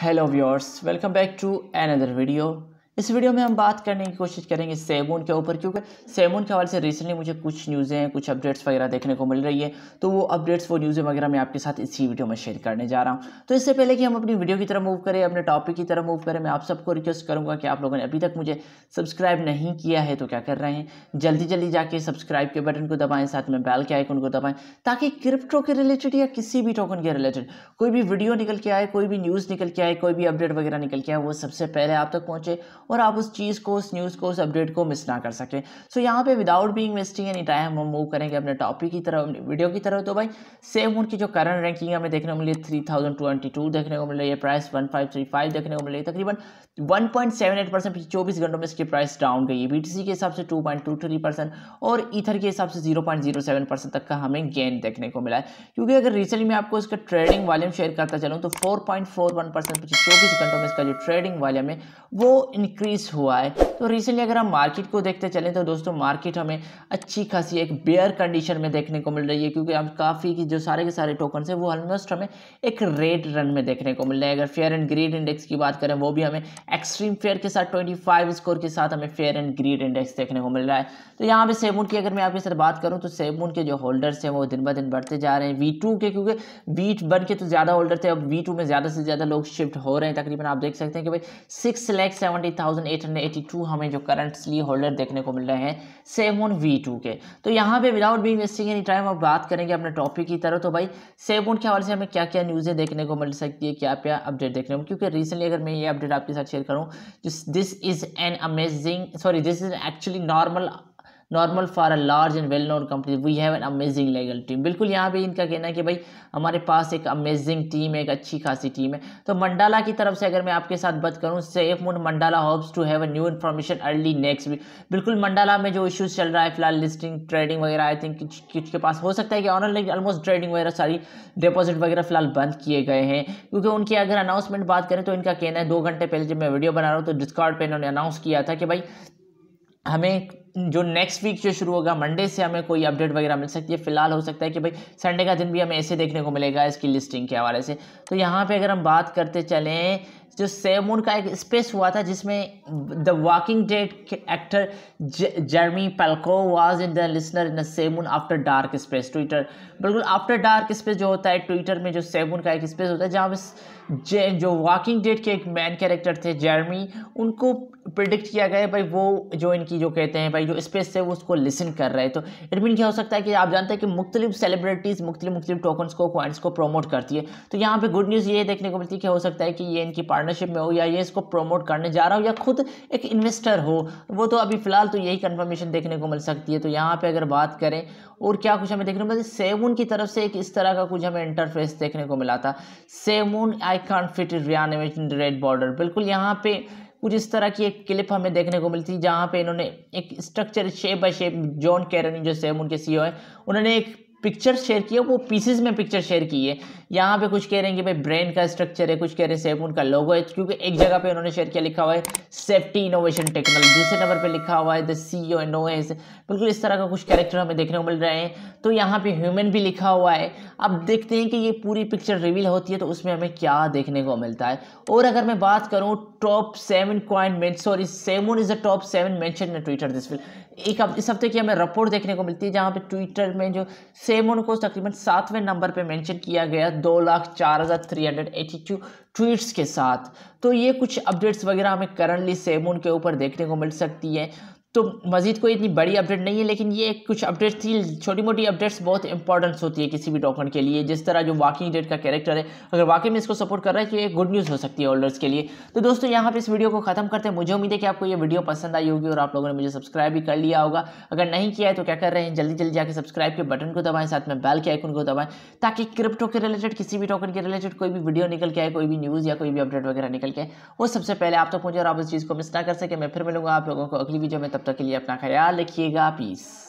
hello viewers welcome back to another video इस video में हम बात करने की कोशिश करेंगे सेमून के ऊपर क्योंकि सेमून के हवाले से रिसेंटली मुझे कुछ न्यूज़ें हैं कुछ अपडेट्स वगैरह देखने को मिल रही है तो वो अपडेट्स वो न्यूज़ें वगैरह मैं आपके साथ इसी वीडियो में शेयर करने जा रहा हूँ तो इससे पहले कि हम अपनी वीडियो की तरफ मूव करें अपने टॉपिक की तरफ मूव करें मैं आप सबको रिक्वेस्ट करूँगा कि आप लोगों ने अभी तक मुझे सब्सक्राइब नहीं किया है तो क्या कर रहे हैं जल्दी जल्दी जाके सब्सक्राइब के बटन को दबाएँ साथ में बैल के आइकन को दबाएँ ताकि क्रिप्टो के रिलेटेड या किसी भी टोकन के रिलेटेड कोई भी वीडियो निकल के आए कोई भी न्यूज़ निकल के आए कोई भी अपडेट वगैरह निकल के आए वो सबसे पहले आप तक पहुँचे और आप उस चीज़ को उस न्यूज़ को उस अपडेट को मिस ना कर सकें सो so, यहाँ पे without being wasting any time हम मूव करेंगे अपने टॉपिक की तरफ वीडियो की तरफ तो भाई सेवन की जो करंट रैंकिंग हमें देखने को मिली थ्री थाउजेंड ट्वेंटी टू देखने को मिल रही है price one five three five देखने को मिल रही है तकरीबन one point seven eight percent चौबीस घंटों में इसकी प्राइस डाउन गई है बी के हिसाब से two point two three percent और ईथर के हिसाब से zero point zero seven percent तक का हमें गेन देखने को मिला है क्योंकि अगर रिसेंटली मैं आपको इसका ट्रेडिंग वॉल्यूम शेयर करता चलूँ तो four point four one percent चौबीस घंटों में इसका जो ट्रेडिंग वॉल्यूम है वो इन इंक्रीज़ हुआ है तो रिसेंटली अगर हम मार्केट को देखते चलें तो दोस्तों मार्केट हमें अच्छी खासी एक बेयर कंडीशन में देखने को मिल रही है क्योंकि हम काफ़ी की जो सारे के सारे टोकन है वो ऑलमोस्ट हमें एक रेड रन में देखने को मिल रहा है अगर फेयर एंड ग्रीड इंडेक्स की बात करें वो भी हमें एक्सट्रीम फेयर के साथ ट्वेंटी फाइव स्कोर के साथ हमें फेयर एंड ग्रीड इंडेक्स देखने को मिल रहा है तो यहाँ पर सेमून की अगर मैं आपके साथ बात करूँ तो सेमून के जो होल्डर्स हैं वो दिन ब दिन बढ़ते जा रहे हैं वी टू के क्योंकि वीट बन के तो ज़्यादा होल्डर थे अब वी टू में ज़्यादा से ज़्यादा लोग शिफ्ट हो रहे हैं तकरीबन आप देख सकते हैं कि भाई सिक्स लैख सेवेंटी 1882 हमें जो करंटली होल्डर देखने को मिल रहे हैं सेवन वी टू के तो यहाँ पे without be wasting any time अब बात करेंगे अपने टॉपिक की तरह तो भाई सेवन के हवाले से हमें क्या क्या न्यूज़ें देखने को मिल सकती है क्या क्या अपडेट देखने को क्योंकि रिसेंटली अगर मैं ये अपडेट आपके साथ शेयर करूँ this is an amazing sorry this is actually normal normal for a large and well known company we have an amazing legal team बिल्कुल यहाँ पे इनका कहना है कि भाई हमारे पास एक अमेजिंग टीम है एक अच्छी खासी टीम है तो मंडाला की तरफ से अगर मैं आपके साथ बात करूँ SafeMoon Mandala hopes to have a new information early next week बिल्कुल मंडाला में जो इशूज़ चल रहा है फिलहाल लिस्टिंग ट्रेडिंग वगैरह आई थिंक कुछ के पास हो सकता है कि ऑनलाइन ऑलमोस्ट ट्रेडिंग वगैरह सारी डिपॉजिट वगैरह फिलहाल बंद किए गए हैं क्योंकि उनकी अगर अनाउंसमेंट बात करें तो इनका कहना है दो घंटे पहले जब मैं वीडियो बना रहा हूँ तो डिस्कॉर्ड पर इन्होंने अनाउंस किया था कि भाई हमें जो नेक्स्ट वीक जो शुरू होगा मंडे से हमें कोई अपडेट वगैरह मिल सकती है फिलहाल हो सकता है कि भाई संडे का दिन भी हमें ऐसे देखने को मिलेगा इसकी लिस्टिंग के हवाले से तो यहाँ पे अगर हम बात करते चलें जो सेमून का एक स्पेस हुआ था जिसमें the Walking Dead actor Jeremy Palko was in the listener in the SafeMoon After Dark space Twitter बिल्कुल आफ्टर डार्क स्पेस जो होता है ट्विटर में जो सेमून का एक स्पेस होता है जहाँ पर जो वॉकिंग डेड के एक मैन कैरेक्टर थे जर्मी उनको प्रिडिक्ट किया गया भाई वो जो इनकी जो कहते हैं भाई जो स्पेस है वो उसको लिसन कर रहे हैं तो इट मीन क्या हो सकता है कि आप जानते हैं कि मुख्तलिफ सेलिब्रिटीज़ मुख्तलिफ मुख्तलिफ टोकन्स को कॉइन्स को प्रोमोट करती है तो यहाँ पे गुड न्यूज़ ये देखने को मिलती है कि हो सकता है कि ये इनकी पार्टनरशिप में हो या ये इसको प्रोमोट करने जा रहा हो या खुद एक इन्वेस्टर हो वो तो अभी फ़िलहाल तो यही कन्फर्मेशन देखने को मिल सकती है तो यहाँ पर अगर बात करें और क्या कुछ हमें देखने को मिलता सेवन की तरफ से एक इस तरह का कुछ हमें इंटरफेस देखने को मिला था seven I can't fit Ryan red border बिल्कुल यहाँ पे कुछ इस तरह की एक क्लिप हमें देखने को मिलती है जहाँ पे इन्होंने एक structure shape by shape John Carney जो सेम उनके सीईओ e है उन्होंने एक पिक्चर शेयर किया वो पीसेज में पिक्चर शेयर की है यहाँ पे कुछ कह रहे हैं कि भाई ब्रेन का स्ट्रक्चर है कुछ कह रहे हैं सेफ उनका लोगो है क्योंकि एक जगह पे उन्होंने शेयर किया लिखा हुआ है सेफ्टी इनोवेशन टेक्नोलॉजी दूसरे नंबर पे लिखा हुआ है the C O N O S बिल्कुल इस तरह का कुछ कैरेक्टर हमें देखने को मिल रहे हैं तो यहाँ पे ह्यूमन भी लिखा हुआ है अब देखते हैं कि ये पूरी पिक्चर रिवील होती है तो उसमें हमें क्या देखने को मिलता है और अगर मैं बात करूँ top seven coin men sorry seven is the top seven mention Twitter this film एक इस हफ्ते की हमें रिपोर्ट देखने को मिलती है जहाँ पे ट्विटर में जो सेम उनको तकरीबन सातवें नंबर पे मेंशन किया गया दो लाख चार हज़ार three hundred eighty two tweets के साथ तो ये कुछ अपडेट्स वगैरह हमें करंटली सेमून के ऊपर देखने को मिल सकती है तो मज़ीद कोई इतनी बड़ी अपडेट नहीं है लेकिन ये कुछ अपडेट थी छोटी मोटी अपडेट्स बहुत इंपॉर्टेंट्स होती है किसी भी टोकन के लिए जिस तरह जो वॉकिंग डेट का कैरेक्टर है अगर वाकई में इसको सपोर्ट कर रहा है तो ये गुड न्यूज़ हो सकती है होल्डर्स के लिए तो दोस्तों यहाँ पर इस वीडियो को ख़त्म करते हैं मुझे उम्मीद है कि आपको ये वीडियो पसंद आई होगी और आप लोगों ने मुझे सब्सक्राइब भी कर लिया होगा अगर नहीं किया है तो क्या कर रहे हैं जल्दी जल्दी जाकर सब्सक्राइब के बटन को दबाएं साथ में बैल के आइकन को दबाएं ताकि क्रिप्टो के रिलेटेड किसी भी टोकन के रिलेटेड कोई भी वीडियो निकल के आए कोई भी न्यूज़ या कोई भी अपडेट वगैरह निकल के वो सबसे पहले आप तक पहुँचे और आप इस चीज़ को मिस ना कर सके मैं फिर मिलूंगा आप लोगों को अगली वीडियो में तब तक के लिए अपना ख्याल रखिएगा पीस